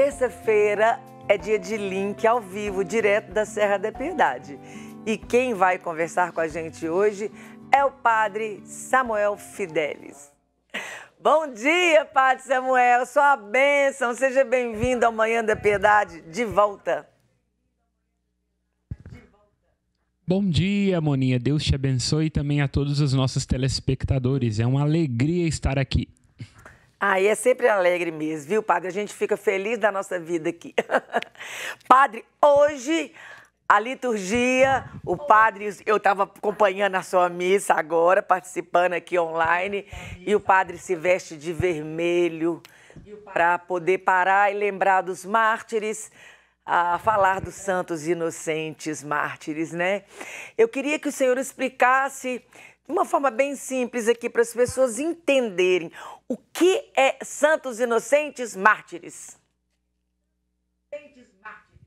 terça-feira é dia de link ao vivo, direto da Serra da Piedade. E quem vai conversar com a gente hoje é o padre Samuel Fidelis. Bom dia, Padre Samuel, sua bênção, seja bem-vindo ao Manhã da Piedade, de volta. Bom dia, Moninha. Deus te abençoe e também a todos os nossos telespectadores. É uma alegria estar aqui. Aí é sempre alegre mesmo, viu, padre? A gente fica feliz da nossa vida aqui. padre, hoje a liturgia, o padre, eu estava acompanhando a sua missa agora, participando aqui online, e o padre se veste de vermelho para poder parar e lembrar dos mártires, a falar dos santos inocentes mártires, né? Eu queria que o senhor explicasse uma forma bem simples aqui para as pessoas entenderem o que é santos inocentes mártires. Inocentes mártires.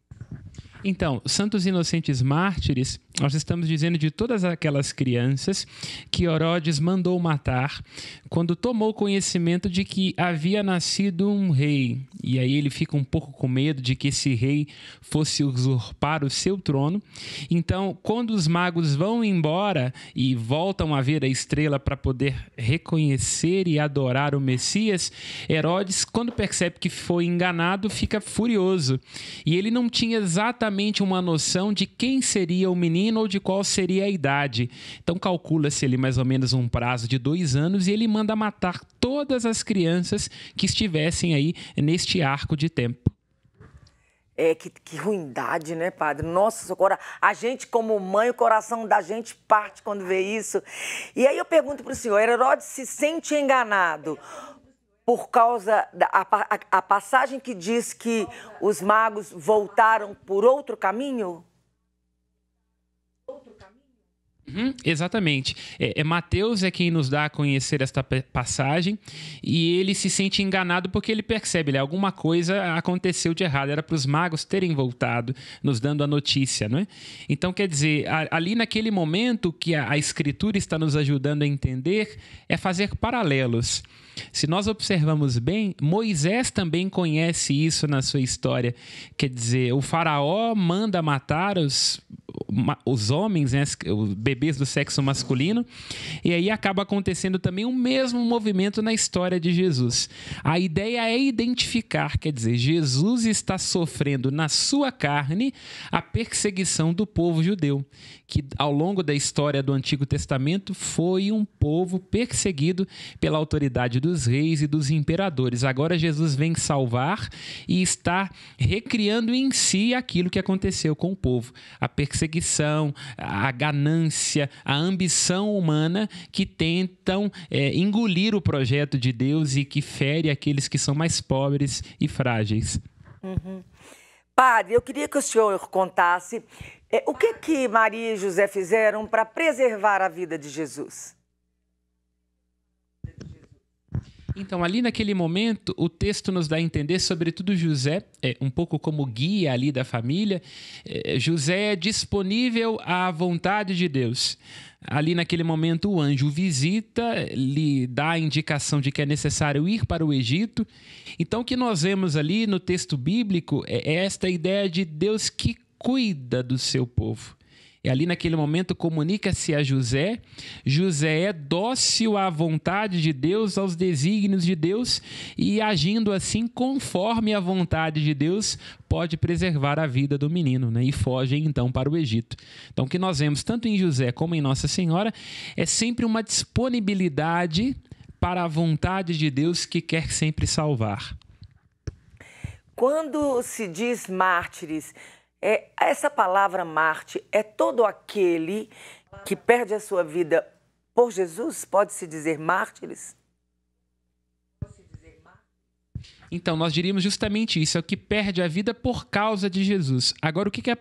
Então, santos inocentes mártires, nós estamos dizendo de todas aquelas crianças que Herodes mandou matar quando tomou conhecimento de que havia nascido um rei. E aí ele fica um pouco com medo de que esse rei fosse usurpar o seu trono. Então, quando os magos vão embora e voltam a ver a estrela para poder reconhecer e adorar o Messias, Herodes, quando percebe que foi enganado, fica furioso. E ele não tinha exatamente uma noção de quem seria o menino ou de qual seria a idade. Então calcula-se ali mais ou menos um prazo de dois anos e ele manda matar todas as crianças que estivessem aí neste arco de tempo. É, que, que ruindade, né, padre? Nossa, cora... a gente, como mãe, o coração da gente parte quando vê isso. E aí eu pergunto para o senhor, Herodes se sente enganado por causa da a, a, passagem que diz que os magos voltaram por outro caminho? Uhum, exatamente. É, é, Mateus é quem nos dá a conhecer esta passagem e ele se sente enganado porque ele percebe, que né, alguma coisa aconteceu de errado. Era para os magos terem voltado, nos dando a notícia, não é? Então, quer dizer, a, ali naquele momento que a, a Escritura está nos ajudando a entender é fazer paralelos. Se nós observamos bem, Moisés também conhece isso na sua história. Quer dizer, o faraó manda matar os os homens, né, os bebês do sexo masculino. E aí acaba acontecendo também o mesmo movimento na história de Jesus. A ideia é identificar, quer dizer, Jesus está sofrendo na sua carne a perseguição do povo judeu, que ao longo da história do Antigo Testamento foi um povo perseguido pela autoridade dos reis e dos imperadores. Agora Jesus vem salvar e está recriando em si aquilo que aconteceu com o povo, a perseguição perseguição, a ganância, a ambição humana que tentam é, engolir o projeto de Deus e que fere aqueles que são mais pobres e frágeis. Uhum. Padre, eu queria que o senhor contasse é, o que, que Maria e José fizeram para preservar a vida de Jesus. Então, ali naquele momento, o texto nos dá a entender, sobretudo José, é, um pouco como guia ali da família, é, José é disponível à vontade de Deus. Ali naquele momento, o anjo visita, lhe dá a indicação de que é necessário ir para o Egito. Então, o que nós vemos ali no texto bíblico é esta ideia de Deus que cuida do seu povo. E é ali naquele momento comunica-se a José. José é dócil à vontade de Deus, aos desígnios de Deus, e agindo assim conforme a vontade de Deus, pode preservar a vida do menino, né? E fogem então para o Egito. Então o que nós vemos tanto em José como em Nossa Senhora é sempre uma disponibilidade para a vontade de Deus que quer sempre salvar. Quando se diz mártires, é, essa palavra Marte é todo aquele que perde a sua vida por Jesus? Pode-se dizer mártires? Então, nós diríamos justamente isso: é o que perde a vida por causa de Jesus. Agora, o que é,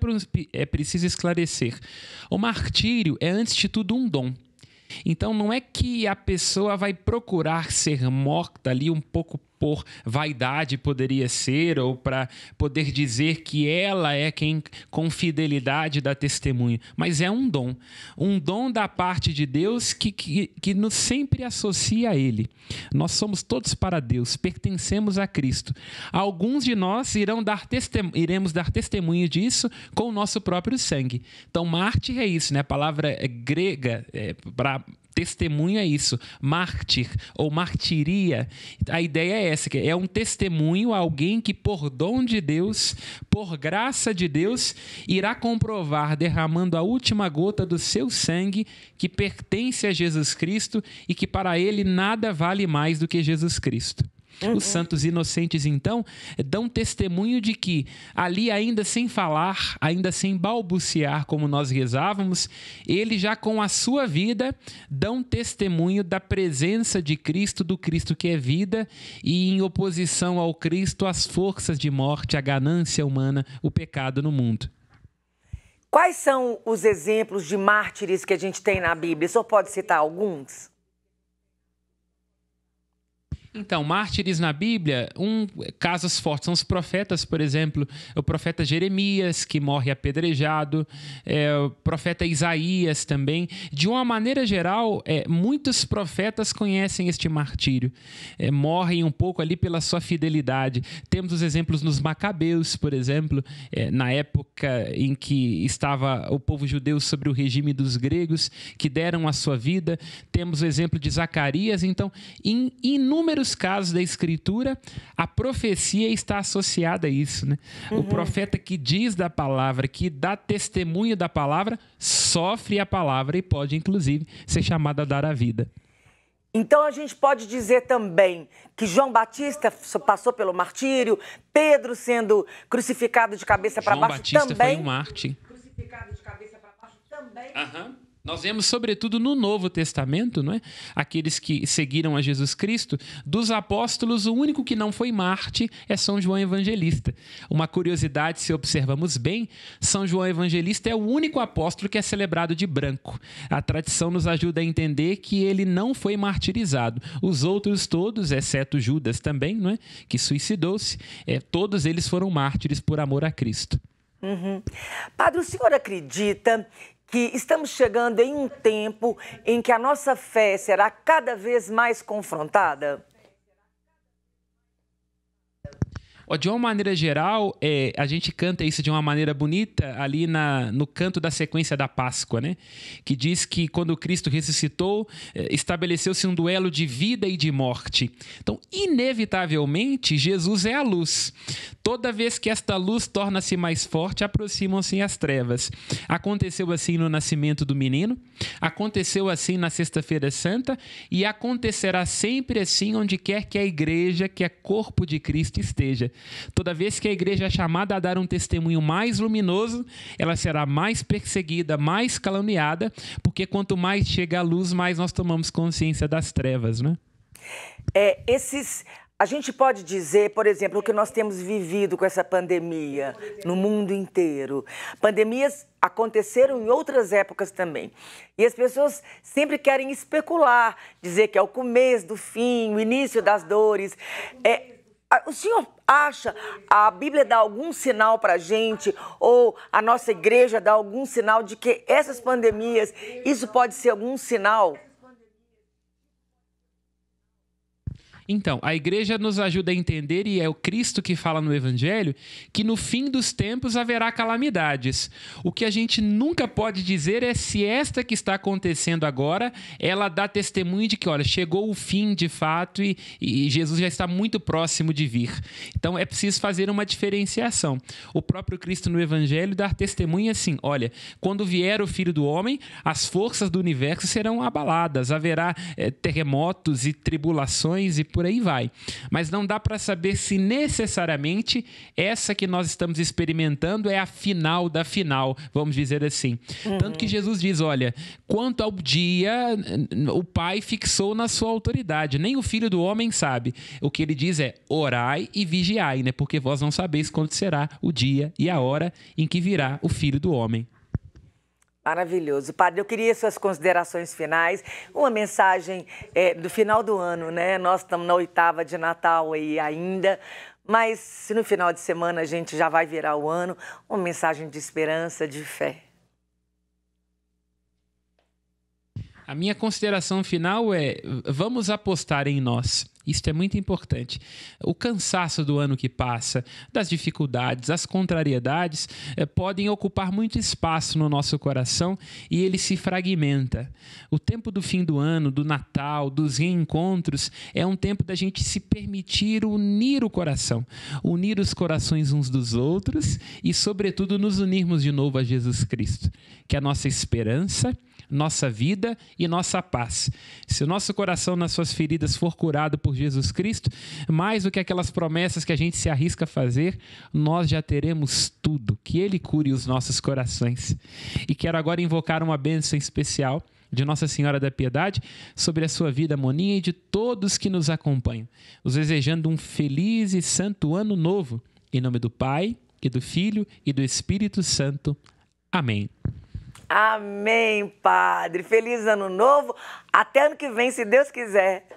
é preciso esclarecer? O martírio é, antes de tudo, um dom. Então, não é que a pessoa vai procurar ser morta ali um pouco por vaidade poderia ser, ou para poder dizer que ela é quem com fidelidade dá testemunho, mas é um dom. Um dom da parte de Deus que, que, que nos sempre associa a Ele. Nós somos todos para Deus, pertencemos a Cristo. Alguns de nós irão dar iremos dar testemunho disso com o nosso próprio sangue. Então, Marte é isso, né? A palavra é grega é, para Testemunho é isso, mártir ou martiria. A ideia é essa, é um testemunho a alguém que por dom de Deus, por graça de Deus, irá comprovar derramando a última gota do seu sangue que pertence a Jesus Cristo e que para ele nada vale mais do que Jesus Cristo. Uhum. Os santos inocentes, então, dão testemunho de que, ali ainda sem falar, ainda sem balbuciar como nós rezávamos, ele já com a sua vida dão testemunho da presença de Cristo, do Cristo que é vida, e em oposição ao Cristo, as forças de morte, a ganância humana, o pecado no mundo. Quais são os exemplos de mártires que a gente tem na Bíblia? O senhor pode citar alguns? Então, mártires na Bíblia, um, casos fortes são os profetas, por exemplo, o profeta Jeremias, que morre apedrejado, é, o profeta Isaías também. De uma maneira geral, é, muitos profetas conhecem este martírio, é, morrem um pouco ali pela sua fidelidade. Temos os exemplos nos Macabeus, por exemplo, é, na época em que estava o povo judeu sobre o regime dos gregos, que deram a sua vida. Temos o exemplo de Zacarias. Então, em inúmeros vários casos da Escritura, a profecia está associada a isso. Né? Uhum. O profeta que diz da palavra, que dá testemunho da palavra, sofre a palavra e pode, inclusive, ser chamado a dar a vida. Então a gente pode dizer também que João Batista passou pelo martírio, Pedro sendo crucificado de cabeça para baixo Batista também. João Batista foi um Marte. Crucificado de cabeça para baixo também. Aham. Uhum. Nós vemos, sobretudo no Novo Testamento, não é? aqueles que seguiram a Jesus Cristo, dos apóstolos, o único que não foi Marte é São João Evangelista. Uma curiosidade, se observamos bem, São João Evangelista é o único apóstolo que é celebrado de branco. A tradição nos ajuda a entender que ele não foi martirizado. Os outros todos, exceto Judas também, não é? que suicidou-se, é, todos eles foram mártires por amor a Cristo. Uhum. Padre, o senhor acredita que estamos chegando em um tempo em que a nossa fé será cada vez mais confrontada? De uma maneira geral, é, a gente canta isso de uma maneira bonita ali na, no canto da sequência da Páscoa, né? Que diz que quando Cristo ressuscitou, é, estabeleceu-se um duelo de vida e de morte. Então, inevitavelmente, Jesus é a luz. Toda vez que esta luz torna-se mais forte, aproximam-se as trevas. Aconteceu assim no nascimento do menino, aconteceu assim na Sexta-feira Santa e acontecerá sempre assim onde quer que a igreja, que é corpo de Cristo, esteja. Toda vez que a igreja é chamada a dar um testemunho mais luminoso, ela será mais perseguida, mais caluniada, porque quanto mais chega a luz, mais nós tomamos consciência das trevas, né? É, esses a gente pode dizer, por exemplo, o que nós temos vivido com essa pandemia no mundo inteiro. Pandemias aconteceram em outras épocas também. E as pessoas sempre querem especular, dizer que é o começo do fim, o início das dores. É, o senhor acha a Bíblia dá algum sinal para a gente ou a nossa igreja dá algum sinal de que essas pandemias, isso pode ser algum sinal? Então, a igreja nos ajuda a entender, e é o Cristo que fala no Evangelho, que no fim dos tempos haverá calamidades. O que a gente nunca pode dizer é se esta que está acontecendo agora, ela dá testemunho de que, olha, chegou o fim de fato e, e Jesus já está muito próximo de vir. Então, é preciso fazer uma diferenciação. O próprio Cristo no Evangelho dá testemunho assim: olha, quando vier o Filho do Homem, as forças do universo serão abaladas, haverá é, terremotos e tribulações e por aí vai. Mas não dá para saber se necessariamente essa que nós estamos experimentando é a final da final, vamos dizer assim. Uhum. Tanto que Jesus diz: olha, quanto ao dia, o Pai fixou na sua autoridade, nem o filho do homem sabe. O que ele diz é: orai e vigiai, né? Porque vós não sabeis quando será o dia e a hora em que virá o filho do homem. Maravilhoso. Padre, eu queria suas considerações finais, uma mensagem é, do final do ano, né? Nós estamos na oitava de Natal aí ainda, mas se no final de semana a gente já vai virar o ano, uma mensagem de esperança, de fé. A minha consideração final é: vamos apostar em nós. Isto é muito importante. O cansaço do ano que passa, das dificuldades, as contrariedades, eh, podem ocupar muito espaço no nosso coração e ele se fragmenta. O tempo do fim do ano, do Natal, dos reencontros, é um tempo da gente se permitir unir o coração, unir os corações uns dos outros e, sobretudo, nos unirmos de novo a Jesus Cristo, que é a nossa esperança nossa vida e nossa paz. Se o nosso coração nas suas feridas for curado por por Jesus Cristo, mais do que aquelas promessas que a gente se arrisca a fazer, nós já teremos tudo. Que Ele cure os nossos corações. E quero agora invocar uma bênção especial de Nossa Senhora da Piedade sobre a sua vida, Moninha, e de todos que nos acompanham, os desejando um feliz e santo ano novo. Em nome do Pai, e do Filho, e do Espírito Santo. Amém. Amém, Padre. Feliz ano novo. Até ano que vem, se Deus quiser.